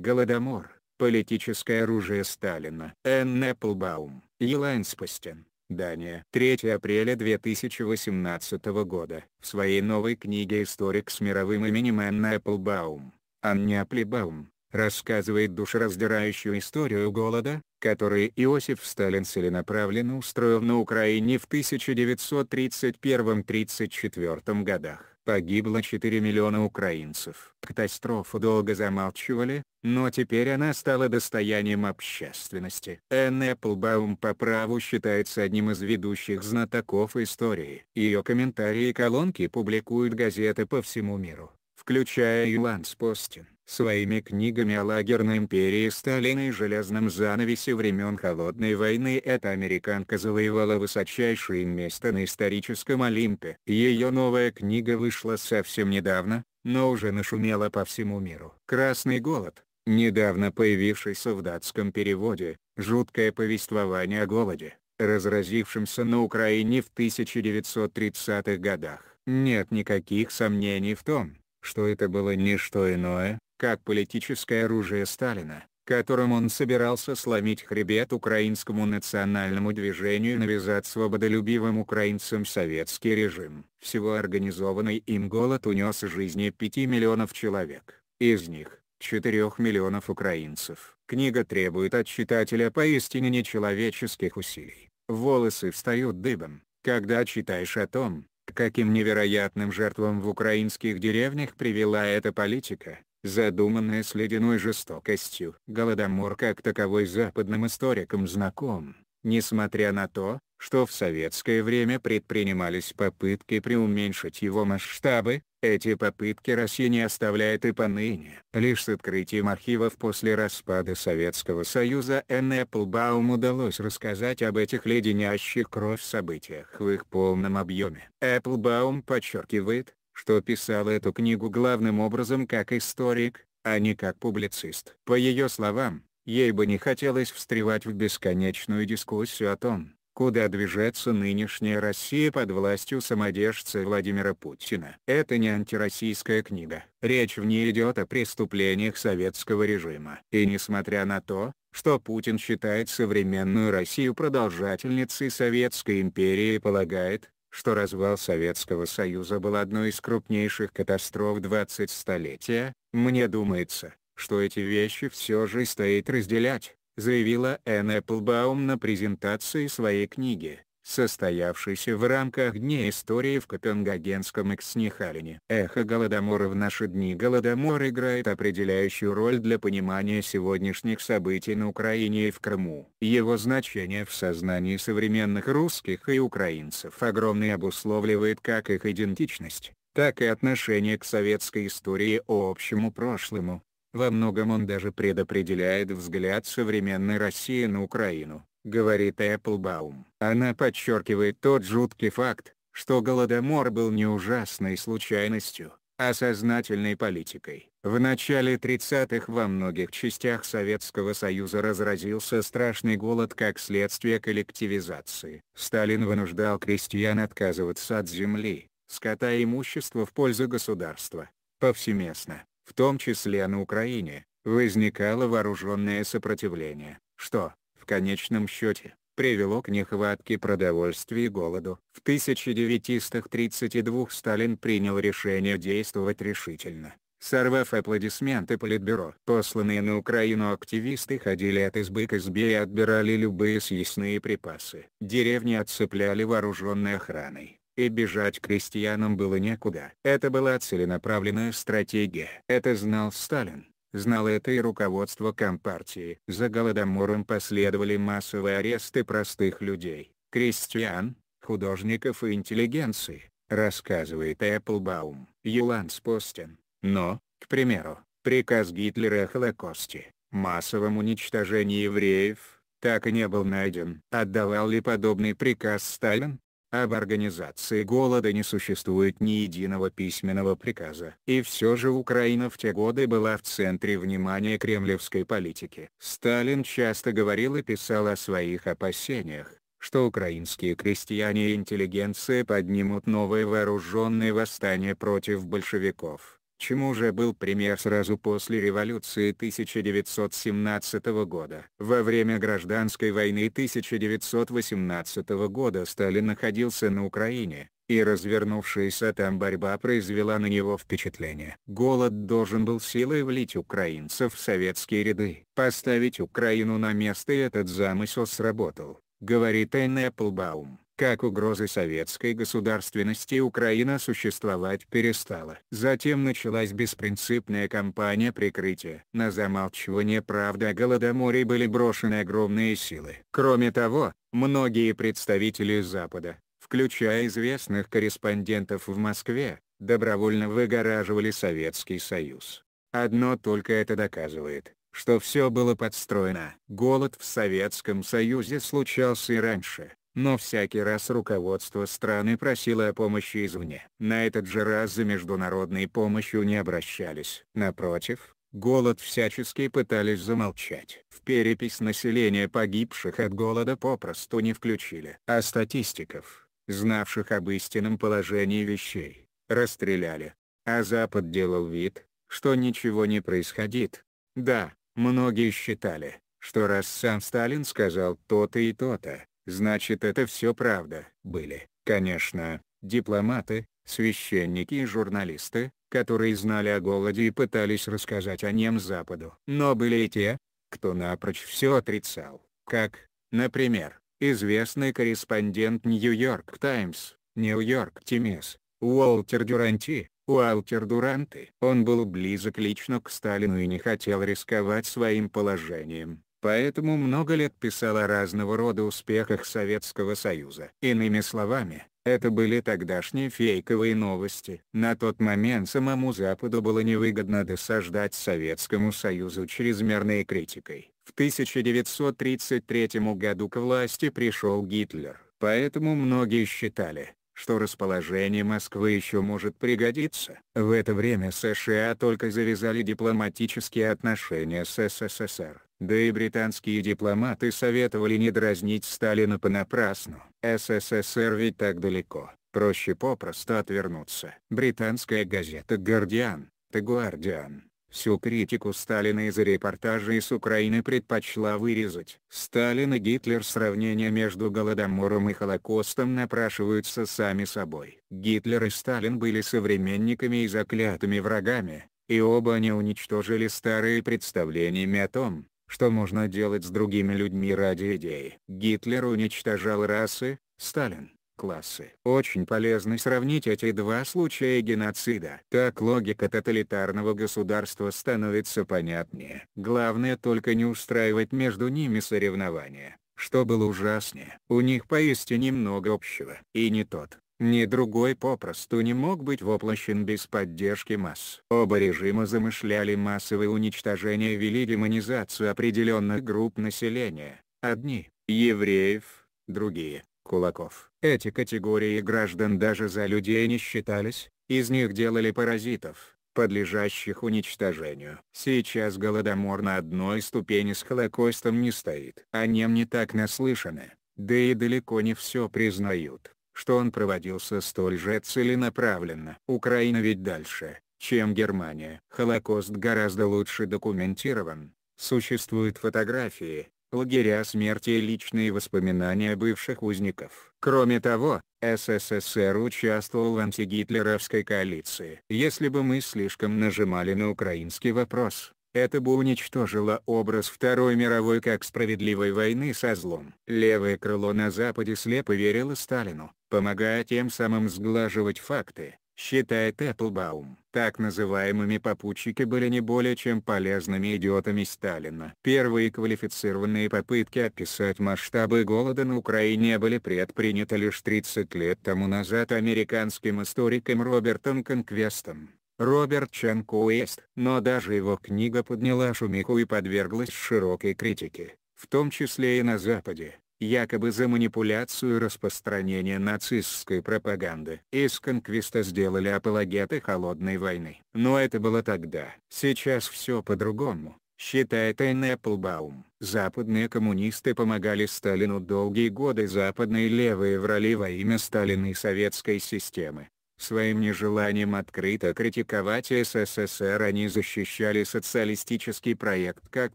Голодомор. Политическое оружие Сталина. Энн Эпплбаум. Елайн Спастин. Дания. 3 апреля 2018 года. В своей новой книге «Историк с мировым именем Энн Эпплбаум», Анне Аплебаум, рассказывает душераздирающую историю голода, который Иосиф Сталин целенаправленно устроил на Украине в 1931-34 годах. Погибло 4 миллиона украинцев. Катастрофу долго замалчивали, но теперь она стала достоянием общественности. Энн Эпплбаум по праву считается одним из ведущих знатоков истории. Ее комментарии и колонки публикуют газеты по всему миру, включая и Постин. Своими книгами о лагерной империи Сталина и железном занавесе времен Холодной войны эта американка завоевала высочайшее место на историческом Олимпе. Ее новая книга вышла совсем недавно, но уже нашумела по всему миру. «Красный голод», недавно появившийся в датском переводе, жуткое повествование о голоде, разразившемся на Украине в 1930-х годах. Нет никаких сомнений в том, что это было не что иное, как политическое оружие Сталина, которым он собирался сломить хребет украинскому национальному движению и навязать свободолюбивым украинцам советский режим. Всего организованный им голод унес жизни 5 миллионов человек, из них 4 миллионов украинцев. Книга требует от читателя поистине нечеловеческих усилий. Волосы встают дыбом, когда читаешь о том, каким невероятным жертвам в украинских деревнях привела эта политика, задуманное с ледяной жестокостью. Голодомор как таковой западным историкам знаком, несмотря на то, что в советское время предпринимались попытки преуменьшить его масштабы, эти попытки Россия не оставляет и поныне. Лишь с открытием архивов после распада Советского Союза Энн Эпплбаум удалось рассказать об этих леденящих кровь событиях в их полном объеме. Эпплбаум подчеркивает, что писал эту книгу главным образом как историк, а не как публицист. По ее словам, ей бы не хотелось встревать в бесконечную дискуссию о том, куда движется нынешняя Россия под властью самодержца Владимира Путина. Это не антироссийская книга. Речь в ней идет о преступлениях советского режима. И несмотря на то, что Путин считает современную Россию продолжательницей Советской империи и полагает, что развал Советского Союза был одной из крупнейших катастроф 20 столетия, мне думается, что эти вещи все же стоит разделять, заявила Энн Эпплбаум на презентации своей книги состоявшийся в рамках дней истории в Копенгагенском экснехалине Эхо Голодомора в наши дни Голодомор играет определяющую роль для понимания сегодняшних событий на Украине и в Крыму. Его значение в сознании современных русских и украинцев огромное обусловливает как их идентичность, так и отношение к советской истории общему прошлому. Во многом он даже предопределяет взгляд современной России на Украину говорит Эпплбаум. Она подчеркивает тот жуткий факт, что Голодомор был не ужасной случайностью, а сознательной политикой. В начале 30-х во многих частях Советского Союза разразился страшный голод как следствие коллективизации. Сталин вынуждал крестьян отказываться от земли, скота и имущества в пользу государства. Повсеместно, в том числе на Украине, возникало вооруженное сопротивление, что, конечном счете, привело к нехватке продовольствия и голоду. В 1932 Сталин принял решение действовать решительно, сорвав аплодисменты Политбюро. Посланные на Украину активисты ходили от избы к избе и отбирали любые съестные припасы. Деревни отцепляли вооруженной охраной, и бежать крестьянам было некуда. Это была целенаправленная стратегия. Это знал Сталин, Знало это и руководство Компартии. За Голодомором последовали массовые аресты простых людей, крестьян, художников и интеллигенции, рассказывает Эпплбаум. Юланс Постин. Но, к примеру, приказ Гитлера о Холокосте, массовом уничтожении евреев, так и не был найден. Отдавал ли подобный приказ Сталин? Об организации голода не существует ни единого письменного приказа. И все же Украина в те годы была в центре внимания кремлевской политики. Сталин часто говорил и писал о своих опасениях, что украинские крестьяне и интеллигенция поднимут новые вооруженные восстания против большевиков чему же был пример сразу после революции 1917 года. Во время гражданской войны 1918 года Сталин находился на Украине, и развернувшаяся там борьба произвела на него впечатление. Голод должен был силой влить украинцев в советские ряды. Поставить Украину на место и этот замысел сработал, говорит Энн Эпплбаум как угрозы советской государственности Украина существовать перестала. Затем началась беспринципная кампания прикрытия. На замалчивание правды о Голодоморе были брошены огромные силы. Кроме того, многие представители Запада, включая известных корреспондентов в Москве, добровольно выгораживали Советский Союз. Одно только это доказывает, что все было подстроено. Голод в Советском Союзе случался и раньше, но всякий раз руководство страны просило о помощи извне. На этот же раз за международной помощью не обращались. Напротив, голод всячески пытались замолчать. В перепись населения погибших от голода попросту не включили. А статистиков, знавших об истинном положении вещей, расстреляли. А Запад делал вид, что ничего не происходит. Да, многие считали, что раз сам Сталин сказал то-то и то-то, Значит это все правда. Были, конечно, дипломаты, священники и журналисты, которые знали о голоде и пытались рассказать о нем Западу. Но были и те, кто напрочь все отрицал, как, например, известный корреспондент Нью-Йорк Таймс, Нью-Йорк Тимес, Уолтер Дюранти, Уолтер Дуранти. Он был близок лично к Сталину и не хотел рисковать своим положением поэтому много лет писал о разного рода успехах Советского Союза. Иными словами, это были тогдашние фейковые новости. На тот момент самому Западу было невыгодно досаждать Советскому Союзу чрезмерной критикой. В 1933 году к власти пришел Гитлер. Поэтому многие считали, что расположение Москвы еще может пригодиться. В это время США только завязали дипломатические отношения с СССР. Да и британские дипломаты советовали не дразнить Сталина понапрасну. СССР ведь так далеко, проще попросту отвернуться. Британская газета «Гардиан», «The Guardian» Всю критику Сталина из-за репортажей с Украины предпочла вырезать. Сталин и Гитлер сравнения между Голодомором и Холокостом напрашиваются сами собой. Гитлер и Сталин были современниками и заклятыми врагами, и оба они уничтожили старые представлениями о том, что можно делать с другими людьми ради идеи. Гитлер уничтожал расы, Сталин классы. Очень полезно сравнить эти два случая геноцида. Так логика тоталитарного государства становится понятнее. Главное только не устраивать между ними соревнования, что было ужаснее. У них поистине много общего. И не тот, ни другой попросту не мог быть воплощен без поддержки масс. Оба режима замышляли массовое уничтожение вели демонизацию определенных групп населения, одни – евреев, другие кулаков. Эти категории граждан даже за людей не считались, из них делали паразитов, подлежащих уничтожению. Сейчас Голодомор на одной ступени с Холокостом не стоит. О нем не так наслышаны, да и далеко не все признают, что он проводился столь же целенаправленно. Украина ведь дальше, чем Германия. Холокост гораздо лучше документирован, существуют фотографии, лагеря смерти и личные воспоминания бывших узников. Кроме того, СССР участвовал в антигитлеровской коалиции. Если бы мы слишком нажимали на украинский вопрос, это бы уничтожило образ Второй мировой как справедливой войны со злом. Левое крыло на Западе слепо верило Сталину, помогая тем самым сглаживать факты, считает Эпплбаум. Так называемыми попутчики были не более чем полезными идиотами Сталина. Первые квалифицированные попытки описать масштабы голода на Украине были предприняты лишь 30 лет тому назад американским историком Робертом Конквестом. Роберт Чан Куэст. Но даже его книга подняла шумиху и подверглась широкой критике, в том числе и на Западе якобы за манипуляцию и распространение нацистской пропаганды. Из конквиста сделали апологеты холодной войны. Но это было тогда. Сейчас все по-другому, считает Энн Эпплбаум. Западные коммунисты помогали Сталину долгие годы западные левые врали во имя Сталина и советской системы. Своим нежеланием открыто критиковать СССР они защищали социалистический проект как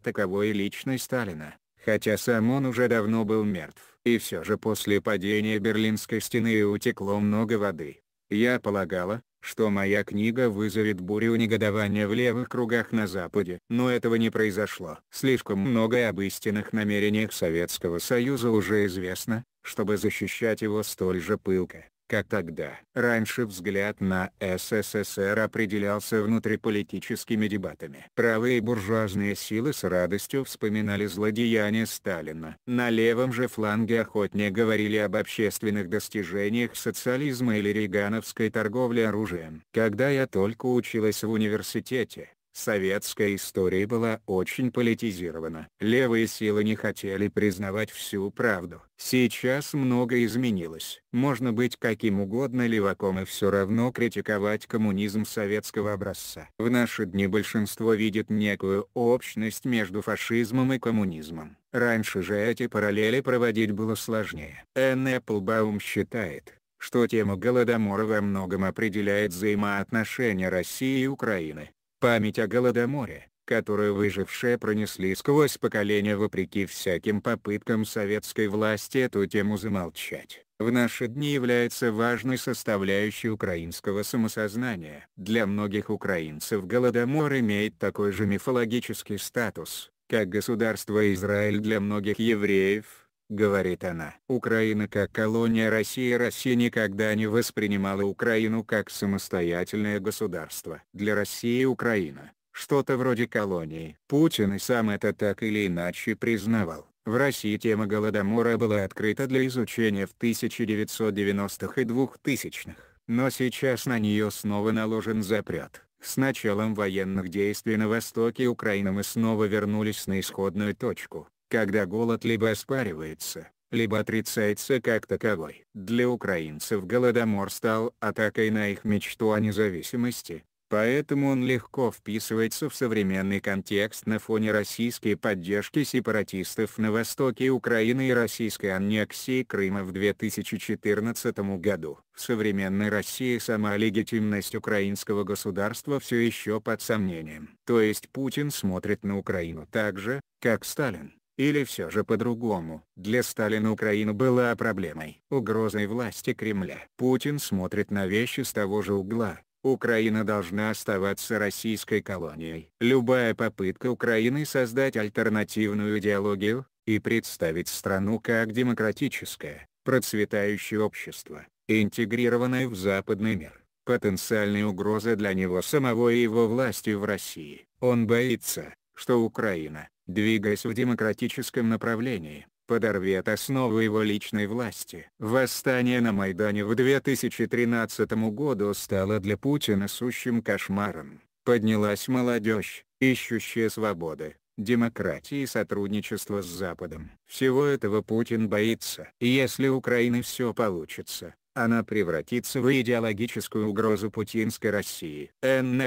таковой и личность Сталина хотя сам он уже давно был мертв. И все же после падения Берлинской стены утекло много воды. Я полагала, что моя книга вызовет бурю негодования в левых кругах на Западе. Но этого не произошло. Слишком многое об истинных намерениях Советского Союза уже известно, чтобы защищать его столь же пылко как тогда. Раньше взгляд на СССР определялся внутриполитическими дебатами. Правые буржуазные силы с радостью вспоминали злодеяния Сталина. На левом же фланге охотнее говорили об общественных достижениях социализма или регановской торговле оружием. Когда я только училась в университете, Советская история была очень политизирована. Левые силы не хотели признавать всю правду. Сейчас многое изменилось. Можно быть каким угодно леваком и все равно критиковать коммунизм советского образца. В наши дни большинство видит некую общность между фашизмом и коммунизмом. Раньше же эти параллели проводить было сложнее. Энн Эпплбаум считает, что тема Голодомора во многом определяет взаимоотношения России и Украины. Память о Голодоморе, которую выжившие пронесли сквозь поколения вопреки всяким попыткам советской власти эту тему замолчать, в наши дни является важной составляющей украинского самосознания. Для многих украинцев Голодомор имеет такой же мифологический статус, как государство Израиль для многих евреев – говорит она. Украина как колония России Россия никогда не воспринимала Украину как самостоятельное государство. Для России Украина – что-то вроде колонии. Путин и сам это так или иначе признавал. В России тема Голодомора была открыта для изучения в 1990-х и 2000-х, но сейчас на нее снова наложен запрет. С началом военных действий на востоке Украины мы снова вернулись на исходную точку когда голод либо оспаривается, либо отрицается как таковой. Для украинцев Голодомор стал атакой на их мечту о независимости, поэтому он легко вписывается в современный контекст на фоне российской поддержки сепаратистов на востоке Украины и российской аннексии Крыма в 2014 году. В современной России сама легитимность украинского государства все еще под сомнением. То есть Путин смотрит на Украину так же, как Сталин. Или все же по-другому, для Сталина Украина была проблемой, угрозой власти Кремля. Путин смотрит на вещи с того же угла. Украина должна оставаться российской колонией. Любая попытка Украины создать альтернативную идеологию, и представить страну как демократическое, процветающее общество, интегрированное в западный мир, потенциальная угроза для него самого и его власти в России. Он боится, что Украина, двигаясь в демократическом направлении, подорвет основу его личной власти. Восстание на Майдане в 2013 году стало для Путина сущим кошмаром. Поднялась молодежь, ищущая свободы, демократии и сотрудничества с Западом. Всего этого Путин боится. Если у Украины все получится, она превратится в идеологическую угрозу путинской России. Энн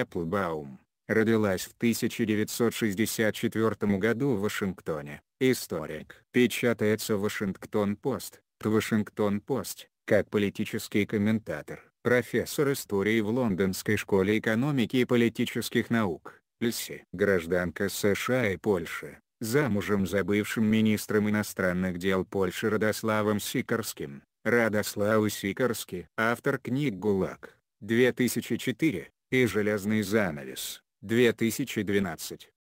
родилась в 1964 году в Вашингтоне. Историк. Печатается Вашингтон-Пост, Вашингтон-Пост, как политический комментатор, профессор истории в Лондонской школе экономики и политических наук, Люси. Гражданка США и Польши, замужем за бывшим министром иностранных дел Польши Радославом Сикорским. Радослав Сикорский. Автор книг «ГУЛАГ», 2004, и «Железный занавес», 2012.